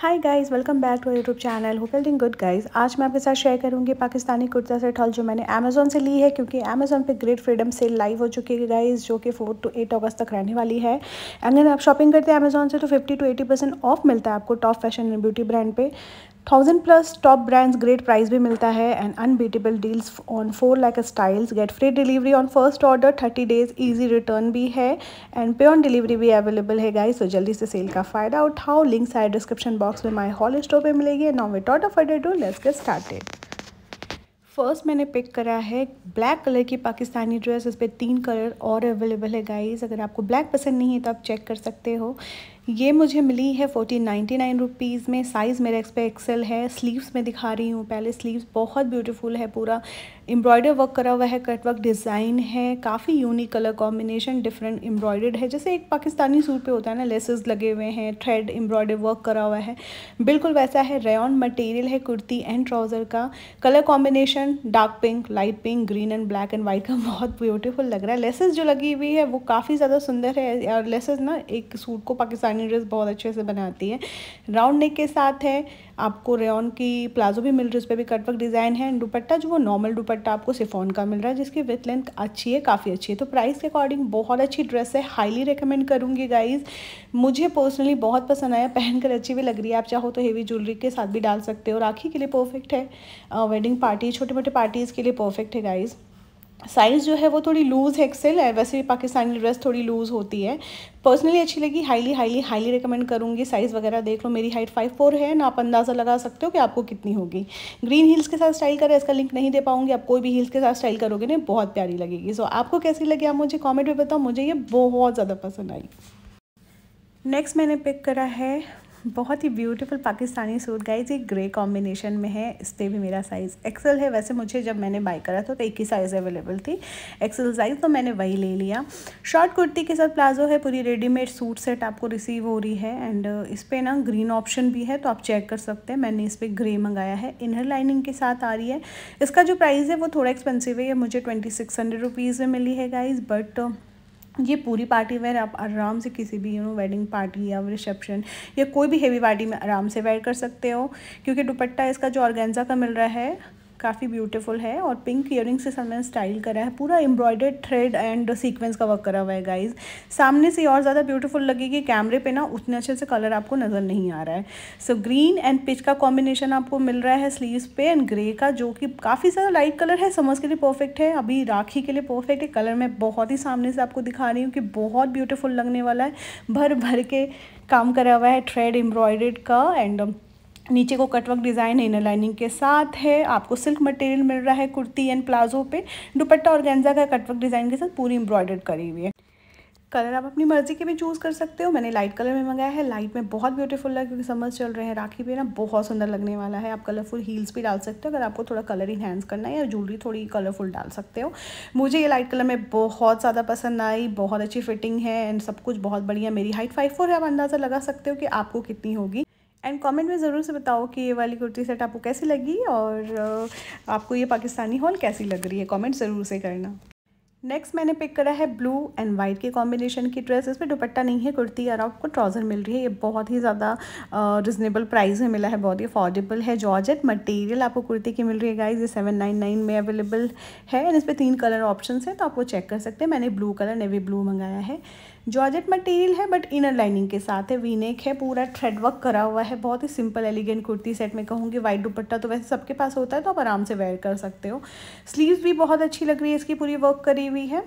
hi guys welcome back to YouTube channel hope doing good guys आज मैं आपके साथ शेयर करूंगी पाकिस्तानी कुर्ता सेट हॉल जो मैंने अमेजोन से ली है क्योंकि अमेजोन पे ग्रेट फ्रीडम सेल लाइव हो चुकी है गाइस जो कि फोर टू एट अगस्त तक रहने वाली है अगर आप शॉपिंग करते हैं अमेजोन से तो fifty to eighty percent off मिलता है आपको top fashion and beauty brand पर thousand plus top brands great price भी मिलता है and unbeatable deals on four lakh styles get free delivery on first order thirty days easy return भी है and pay on delivery भी available है guys तो जल्दी से सेल का फायदा उठाओ लिंक्स आए डिस्क्रिप्शन बॉक्स में माई हॉल स्टोर पर मिलेगी now without ado let's get started first मैंने पिक करा है ब्लैक कलर की पाकिस्तानी ड्रेस इस पर तीन कलर और अवेलेबल है गाइज अगर आपको ब्लैक पसंद नहीं है तो आप चेक कर सकते हो ये मुझे मिली है फोर्टीन नाइन्टी नाइन रुपीज़ में साइज़ मेरे इस पर एक्सेल है स्लीव्स में दिखा रही हूँ पहले स्लीव्स बहुत ब्यूटीफुल है पूरा एम्ब्रॉयडर वर्क करा हुआ है कट वर्क डिज़ाइन है काफ़ी unique colour combination different embroidered है जैसे एक पाकिस्तानी सूट पे होता है ना लेसेस लगे हुए हैं थ्रेड एम्ब्रॉयडर वर्क करा हुआ है बिल्कुल वैसा है रेन मटेरियल है कुर्ती एंड ट्राउज़र का colour combination dark pink light pink green and black and white का बहुत ब्यूटीफुल लग रहा है लेसेस जो लगी हुई है वो काफ़ी ज़्यादा सुंदर है और लेसेस ना एक सूट को पाकिस्तानी ड्रेस बहुत अच्छे से बनाती है राउंड नेक के साथ है आपको रेन की प्लाजो भी मिल रही है उस पर भी कटवर्क डिज़ाइन है एंड दुपट्टा जो वो नॉर्मल दुपट्टा आपको सिफोन का मिल रहा है जिसकी विथ लेंथ अच्छी है काफ़ी अच्छी है तो प्राइस के अकॉर्डिंग बहुत अच्छी ड्रेस है हाईली रिकमेंड करूँगी गाइज मुझे पर्सनली बहुत पसंद आया पहनकर अच्छी भी लग रही है आप चाहो तो हेवी ज्वेलरी के साथ भी डाल सकते हो राखी के लिए परफेक्ट है वेडिंग पार्टी छोटे मोटे पार्टीज़ के लिए परफेक्ट है गाइज़ साइज़ जो है वो थोड़ी लूज़ है एक्सेल है वैसे भी पाकिस्तानी ड्रेस थोड़ी लूज़ होती है पर्सनली अच्छी लगी हाईली हाईली हाईली रिकमेंड करूँगी साइज़ वगैरह देख लो मेरी हाइट फाइव फोर है ना आप अंदाज़ा लगा सकते हो कि आपको कितनी होगी ग्रीन हील्स के साथ स्टाइल करें इसका लिंक नहीं दे पाऊँगी आप कोई भी हील्स के साथ स्टाइल करोगे ना बहुत प्यारी लगेगी सो so, आपको कैसी लगी आप मुझे कॉमेंट में बताओ मुझे ये बहुत ज़्यादा पसंद आई नेक्स्ट मैंने पिक करा है बहुत ही ब्यूटीफुल पाकिस्तानी सूट गाइज ये ग्रे कॉम्बिनेशन में है इस पर भी मेरा साइज़ एक्सेल है वैसे मुझे जब मैंने बाय करा था तो एक ही साइज़ अवेलेबल थी एक्सेल साइज़ तो मैंने वही ले लिया शॉर्ट कुर्ती के साथ प्लाजो है पूरी रेडीमेड सूट सेट आपको रिसीव हो रही है एंड इस पर ना ग्रीन ऑप्शन भी है तो आप चेक कर सकते हैं मैंने इस पर ग्रे मंगाया है इनर लाइनिंग के साथ आ रही है इसका जो प्राइस है वो थोड़ा एक्सपेंसिव है ये मुझे ट्वेंटी सिक्स हंड्रेड रुपीज़ में मिली है गाइज़ बट ये पूरी पार्टी वेयर आप आराम से किसी भी यू नो वेडिंग पार्टी या रिसेप्शन या कोई भी हेवी पार्टी में आराम से वेयर कर सकते हो क्योंकि दुपट्टा इसका जो ऑर्गेंजा का मिल रहा है काफ़ी ब्यूटीफुल है और पिंक ईयरिंग से मैंने स्टाइल करा है पूरा एम्ब्रॉयडर्ड थ्रेड एंड सीक्वेंस का वर्क करा हुआ है गाइज सामने से और ज़्यादा ब्यूटीफुल लगेगी कैमरे पे ना उतने अच्छे से कलर आपको नज़र नहीं आ रहा है सो ग्रीन एंड पिच का कॉम्बिनेशन आपको मिल रहा है स्लीव्स पे एंड ग्रे का जो कि काफ़ी ज़्यादा लाइट कलर है समर्स के लिए परफेक्ट है अभी राखी के लिए परफेक्ट है कलर मैं बहुत ही सामने से आपको दिखा रही हूँ कि बहुत ब्यूटीफुल लगने वाला है भर भर के काम करा हुआ है थ्रेड एम्ब्रॉयडर्ड का एंड नीचे को कटवर्क डिज़ाइन इनर लाइनिंग के साथ है आपको सिल्क मटेरियल मिल रहा है कुर्ती एंड प्लाजो पे दुपट्टा और गेंजा का कटवर्क डिज़ाइन के साथ पूरी एम्ब्रॉयडर्ड करी हुई है कलर आप अपनी मर्जी के भी चूज़ कर सकते हो मैंने लाइट कलर में मंगाया है लाइट में बहुत ब्यूटीफुल लगा क्योंकि समझ चल रहे हैं राखी पे ना बहुत सुंदर लगने वाला है आप कलरफुल हील्स भी डाल सकते हो अगर आपको थोड़ा कलर इन्हेंस करना है या ज्वेलरी थोड़ी कलरफुल डाल सकते हो मुझे ये लाइट कलर में बहुत ज़्यादा पसंद आई बहुत अच्छी फिटिंग है एंड सब कुछ बहुत बढ़िया मेरी हाइट फाइव फोर है आप अंदाज़ा लगा सकते हो कि आपको कितनी होगी एंड कमेंट में ज़रूर से बताओ कि ये वाली कुर्ती सेट आपको कैसी लगी और आपको ये पाकिस्तानी हॉल कैसी लग रही है कमेंट ज़रूर से करना नेक्स्ट मैंने पिक करा है ब्लू एंड वाइट के कॉम्बिनेशन की ड्रेस इसमें दुपट्टा नहीं है कुर्ती और आपको ट्राउज़र मिल रही है ये बहुत ही ज़्यादा रिजनेबल प्राइस में मिला है बहुत ही अफोर्डेबल है जॉर्जेट मटेरियल आपको कुर्ती की मिल रही है गाइस ये सेवन नाइन नाइन में अवेलेबल है एंड इस पर तीन कलर ऑप्शन है तो आप वो चेक कर सकते हैं मैंने ब्लू कलर नेवी ब्लू मंगाया है जॉर्जेट मटेरियल है बट इनर लाइनिंग के साथ है वीनेक है पूरा थ्रेड वर्क करा हुआ है बहुत ही सिंपल एलिगेंट कुर्ती सेट में कहूँगी वाइट दुपट्टा तो वैसे सबके पास होता है तो आप आराम से वेयर कर सकते हो स्लीव भी बहुत अच्छी लग रही है इसकी पूरी वर्क करी हुई है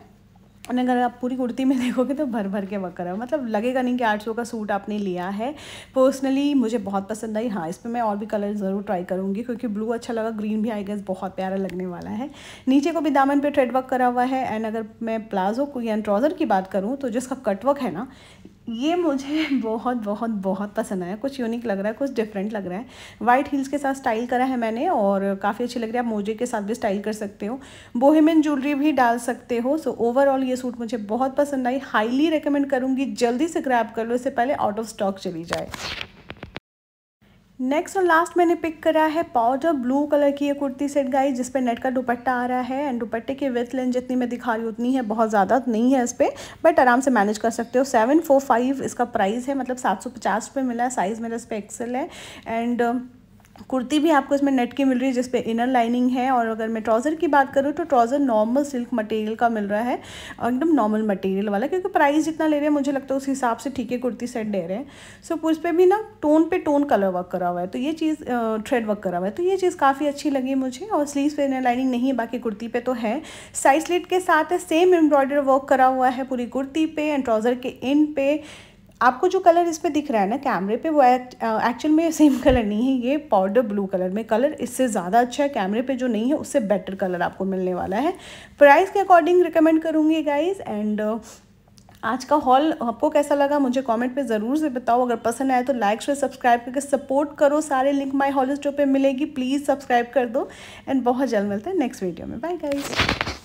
और अगर आप पूरी कुर्ती में देखोगे तो भर भर के वक्र है मतलब लगेगा नहीं कि आठ सौ का सूट आपने लिया है पर्सनली मुझे बहुत पसंद आई हाँ इस पर मैं और भी कलर ज़रूर ट्राई करूँगी क्योंकि ब्लू अच्छा लगा ग्रीन भी आएगा इस बहुत प्यारा लगने वाला है नीचे को भी दामन पे थ्रेड वर्क करा हुआ है एंड अगर मैं प्लाजो को या ट्राउज़र की बात करूँ तो जिसका कटवर्क है ना ये मुझे बहुत बहुत बहुत पसंद आया कुछ यूनिक लग रहा है कुछ डिफरेंट लग रहा है वाइट हील्स के साथ स्टाइल करा है मैंने और काफ़ी अच्छी लग रही है आप मोजे के साथ भी स्टाइल कर सकते हो बोहेमिन ज्वेलरी भी डाल सकते हो सो ओवरऑल ये सूट मुझे बहुत पसंद आई हाईली रिकमेंड करूँगी जल्दी से ग्रैप कर लो इससे पहले आउट ऑफ स्टॉक चली जाए नेक्स्ट और लास्ट मैंने पिक करा है पाउडर ब्लू कलर की ये कुर्ती सेट गाई जिस पे नेट का दुपट्टा आ रहा है एंड दुपट्टे की विथ लेंथ जितनी मैं दिखा रही हूँ उतनी है बहुत ज़्यादा नहीं है इस पर बट आराम से मैनेज कर सकते हो सेवन फोर फाइव इसका प्राइस है मतलब सात सौ पचास रुपये मिला है साइज़ मेरा इस पर एक्सेल है एंड कुर्ती भी आपको इसमें नेट की मिल रही है जिसपे इनर लाइनिंग है और अगर मैं ट्राउज़र की बात करूँ तो ट्राउज़र नॉर्मल सिल्क मटेरियल का मिल रहा है एकदम नॉर्मल मटेरियल वाला क्योंकि प्राइस जितना ले रहे हैं मुझे लगता है उस हिसाब से ठीक है कुर्ती सेट दे रहे हैं सो उस पर भी ना टोन पे टोन कलर वर्क करा हुआ है तो ये चीज़ थ्रेड वर्क करा हुआ है तो ये चीज़ काफ़ी अच्छी लगी मुझे और स्लीव पे इनर लाइनिंग नहीं है बाकी कुर्ती पर तो है साइज स्लिट के साथ सेम एम्ब्रॉयडर वर्क करा हुआ है पूरी कुर्ती पे एंड ट्राउज़र के इन पे आपको जो कलर इस पर दिख रहा है ना कैमरे पे वो एक्चुअल uh, में सेम कलर नहीं है ये पाउडर ब्लू कलर में कलर इससे ज़्यादा अच्छा है कैमरे पे जो नहीं है उससे बेटर कलर आपको मिलने वाला है प्राइस के अकॉर्डिंग रिकमेंड करूँगी गाइज एंड आज का हॉल आपको कैसा लगा मुझे कमेंट पे ज़रूर से बताओ अगर पसंद आए तो लाइक शेयर सब्सक्राइब करके सपोर्ट करो सारे लिंक माई हॉल स्टोर पर मिलेगी प्लीज़ सब्सक्राइब कर दो एंड बहुत जल्द मिलते हैं नेक्स्ट वीडियो में बाय गाइज़